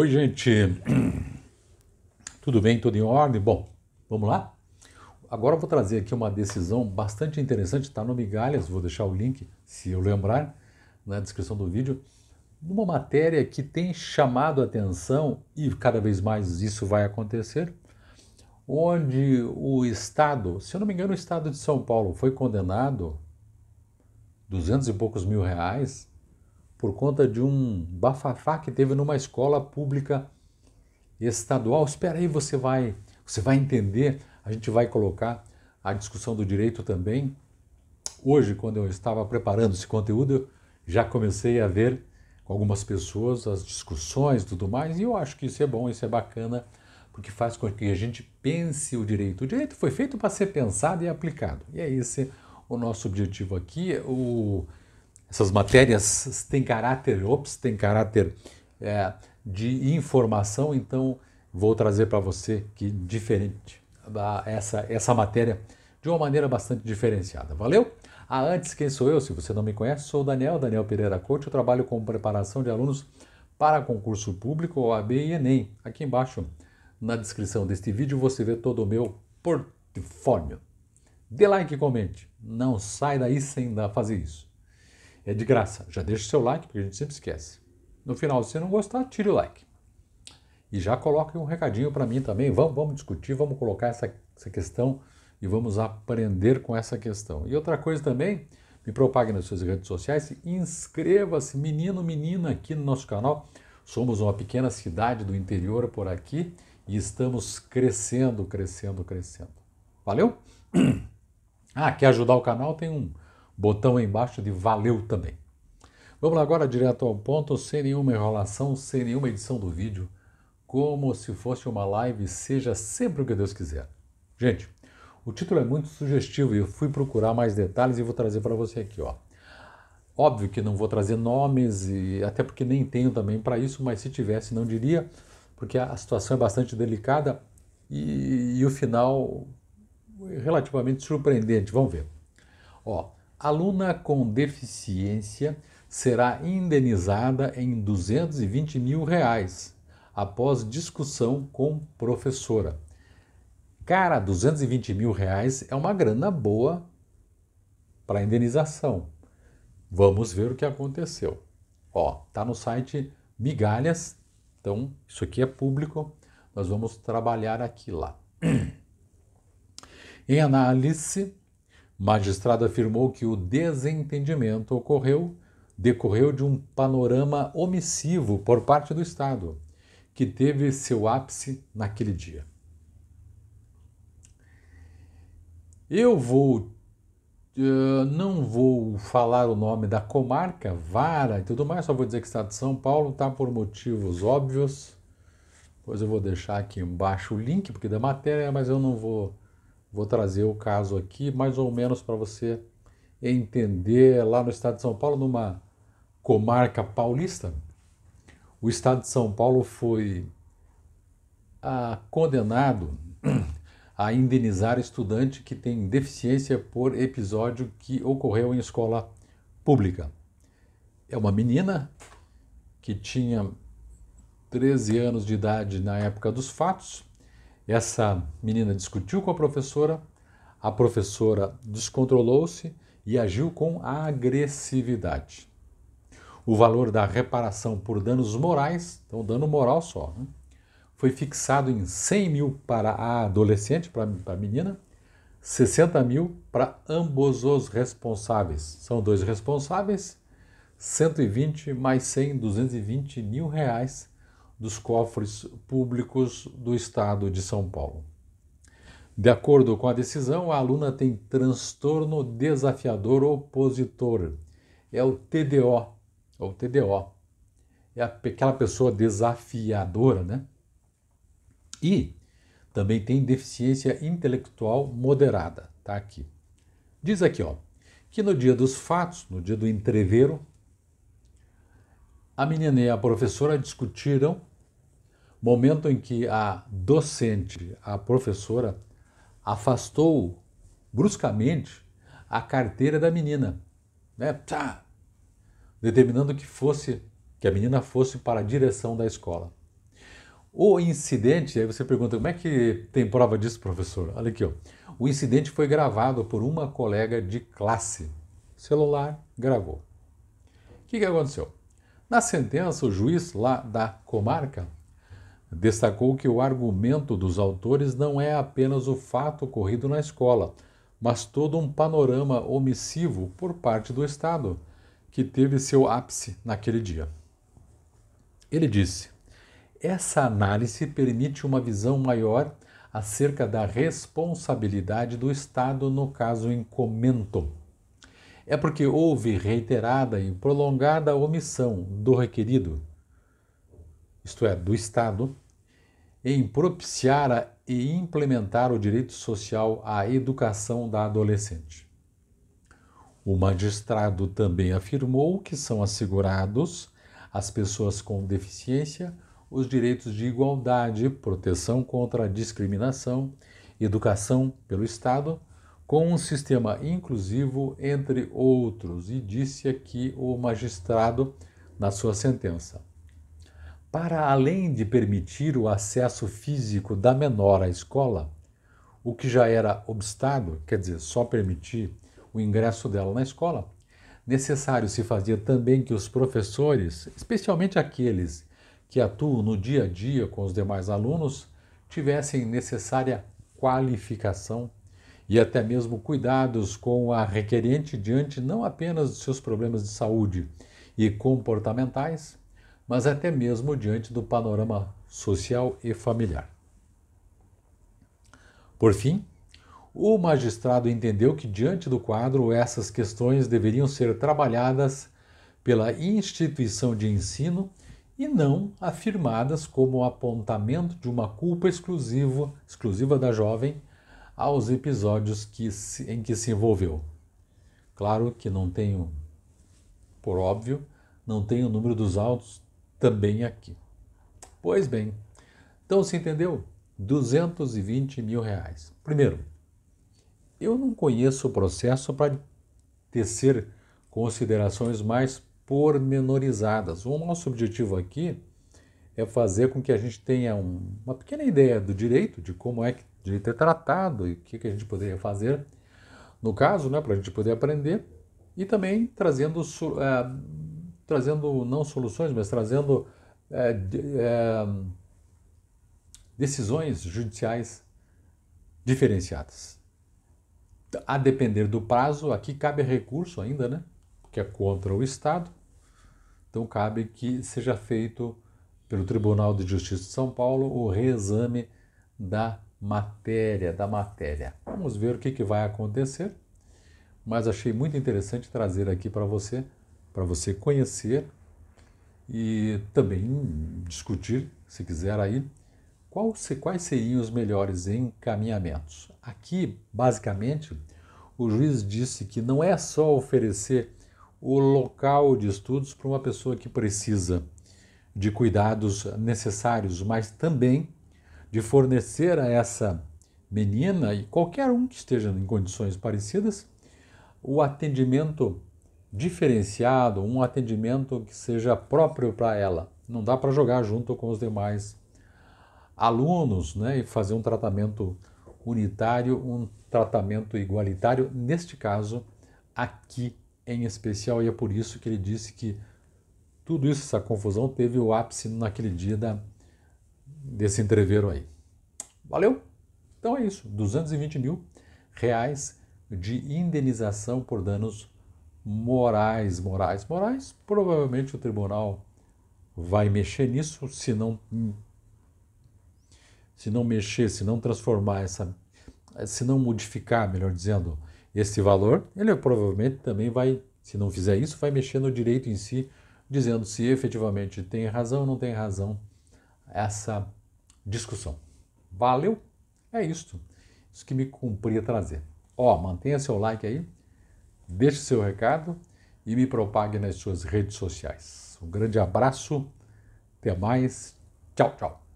Oi, gente. Tudo bem? Tudo em ordem? Bom, vamos lá? Agora eu vou trazer aqui uma decisão bastante interessante, está no Migalhas, vou deixar o link, se eu lembrar, na descrição do vídeo, numa matéria que tem chamado a atenção, e cada vez mais isso vai acontecer, onde o Estado, se eu não me engano, o Estado de São Paulo foi condenado duzentos e poucos mil reais por conta de um bafafá que teve numa escola pública estadual. Espera aí, você vai, você vai entender. A gente vai colocar a discussão do direito também. Hoje, quando eu estava preparando esse conteúdo, eu já comecei a ver com algumas pessoas as discussões e tudo mais, e eu acho que isso é bom, isso é bacana, porque faz com que a gente pense o direito. O direito foi feito para ser pensado e aplicado. E é esse o nosso objetivo aqui. O essas matérias têm caráter ops, têm caráter é, de informação, então vou trazer para você que diferente essa, essa matéria de uma maneira bastante diferenciada. Valeu? Ah, antes, quem sou eu? Se você não me conhece, sou o Daniel, Daniel Pereira Coach. Eu trabalho com preparação de alunos para concurso público, OAB e Enem. Aqui embaixo, na descrição deste vídeo, você vê todo o meu portfólio. Dê like e comente. Não sai daí sem fazer isso. É de graça. Já deixa o seu like, porque a gente sempre esquece. No final, se você não gostar, tire o like. E já coloque um recadinho para mim também. Vamos, vamos discutir, vamos colocar essa, essa questão e vamos aprender com essa questão. E outra coisa também, me propague nas suas redes sociais, inscreva-se, menino, menina, aqui no nosso canal. Somos uma pequena cidade do interior por aqui e estamos crescendo, crescendo, crescendo. Valeu? Ah, quer ajudar o canal? Tem um botão embaixo de valeu também. Vamos lá agora direto ao ponto, sem nenhuma enrolação, sem nenhuma edição do vídeo, como se fosse uma live, seja sempre o que Deus quiser. Gente, o título é muito sugestivo e eu fui procurar mais detalhes e vou trazer para você aqui, ó. Óbvio que não vou trazer nomes e até porque nem tenho também para isso, mas se tivesse não diria, porque a situação é bastante delicada e, e o final é relativamente surpreendente. Vamos ver. Ó, Aluna com deficiência será indenizada em 220 mil reais após discussão com professora. Cara, 220 mil reais é uma grana boa para indenização. Vamos ver o que aconteceu. Ó, tá no site Migalhas, então isso aqui é público. Nós vamos trabalhar aqui lá. em análise magistrado afirmou que o desentendimento ocorreu decorreu de um panorama omissivo por parte do Estado, que teve seu ápice naquele dia. Eu vou Uh, não vou falar o nome da comarca, vara e tudo mais, só vou dizer que o estado de São Paulo está por motivos óbvios. Pois eu vou deixar aqui embaixo o link, porque da matéria, mas eu não vou Vou trazer o caso aqui, mais ou menos para você entender lá no estado de São Paulo, numa comarca paulista. O estado de São Paulo foi ah, condenado a indenizar estudante que tem deficiência por episódio que ocorreu em escola pública. É uma menina que tinha 13 anos de idade na época dos fatos essa menina discutiu com a professora, a professora descontrolou-se e agiu com agressividade. O valor da reparação por danos morais, então dano moral só, né? foi fixado em 100 mil para a adolescente, para a menina, 60 mil para ambos os responsáveis. São dois responsáveis, 120 mais 100, 220 mil reais dos cofres públicos do Estado de São Paulo. De acordo com a decisão, a aluna tem transtorno desafiador opositor. É o TDO, é o TDO. É aquela pessoa desafiadora, né? E também tem deficiência intelectual moderada, tá aqui. Diz aqui, ó, que no dia dos fatos, no dia do entreveiro, a menina e a professora discutiram momento em que a docente, a professora, afastou bruscamente a carteira da menina, né? determinando que fosse que a menina fosse para a direção da escola. O incidente, aí você pergunta, como é que tem prova disso, professor? Olha aqui, ó. O incidente foi gravado por uma colega de classe. celular gravou. O que, que aconteceu? Na sentença, o juiz lá da comarca Destacou que o argumento dos autores não é apenas o fato ocorrido na escola, mas todo um panorama omissivo por parte do Estado, que teve seu ápice naquele dia. Ele disse: essa análise permite uma visão maior acerca da responsabilidade do Estado no caso em comento. É porque houve reiterada e prolongada omissão do requerido isto é, do Estado, em propiciar e implementar o direito social à educação da adolescente. O magistrado também afirmou que são assegurados às pessoas com deficiência os direitos de igualdade, proteção contra a discriminação, educação pelo Estado, com um sistema inclusivo, entre outros, e disse aqui o magistrado na sua sentença. Para além de permitir o acesso físico da menor à escola, o que já era obstado, quer dizer, só permitir o ingresso dela na escola, necessário se fazia também que os professores, especialmente aqueles que atuam no dia a dia com os demais alunos, tivessem necessária qualificação e até mesmo cuidados com a requerente diante não apenas de seus problemas de saúde e comportamentais, mas até mesmo diante do panorama social e familiar. Por fim, o magistrado entendeu que, diante do quadro, essas questões deveriam ser trabalhadas pela instituição de ensino e não afirmadas como apontamento de uma culpa exclusiva, exclusiva da jovem aos episódios que se, em que se envolveu. Claro que não tenho, por óbvio, não tenho o número dos autos também aqui. Pois bem, então se entendeu? 220 mil reais. Primeiro, eu não conheço o processo para tecer considerações mais pormenorizadas. O nosso objetivo aqui é fazer com que a gente tenha um, uma pequena ideia do direito, de como é que o direito é tratado e o que, que a gente poderia fazer no caso, né, para a gente poder aprender, e também trazendo uh, trazendo não soluções, mas trazendo é, é, decisões judiciais diferenciadas. A depender do prazo, aqui cabe recurso ainda, né? Que é contra o Estado. Então cabe que seja feito pelo Tribunal de Justiça de São Paulo o reexame da matéria, da matéria. Vamos ver o que, que vai acontecer, mas achei muito interessante trazer aqui para você para você conhecer e também discutir, se quiser aí, qual, quais seriam os melhores encaminhamentos. Aqui, basicamente, o juiz disse que não é só oferecer o local de estudos para uma pessoa que precisa de cuidados necessários, mas também de fornecer a essa menina e qualquer um que esteja em condições parecidas o atendimento diferenciado, um atendimento que seja próprio para ela. Não dá para jogar junto com os demais alunos né, e fazer um tratamento unitário, um tratamento igualitário, neste caso, aqui em especial, e é por isso que ele disse que tudo isso, essa confusão, teve o ápice naquele dia da, desse entreveiro aí. Valeu? Então é isso, 220 mil reais de indenização por danos Moraes. Moraes, Moraes, provavelmente o tribunal vai mexer nisso se não se não mexer, se não transformar essa se não modificar, melhor dizendo, esse valor, ele provavelmente também vai, se não fizer isso, vai mexer no direito em si, dizendo se efetivamente tem razão ou não tem razão essa discussão. Valeu? É isto. Isso que me cumpria trazer. Ó, mantenha seu like aí, deixe seu recado e me propague nas suas redes sociais. Um grande abraço, até mais, tchau, tchau.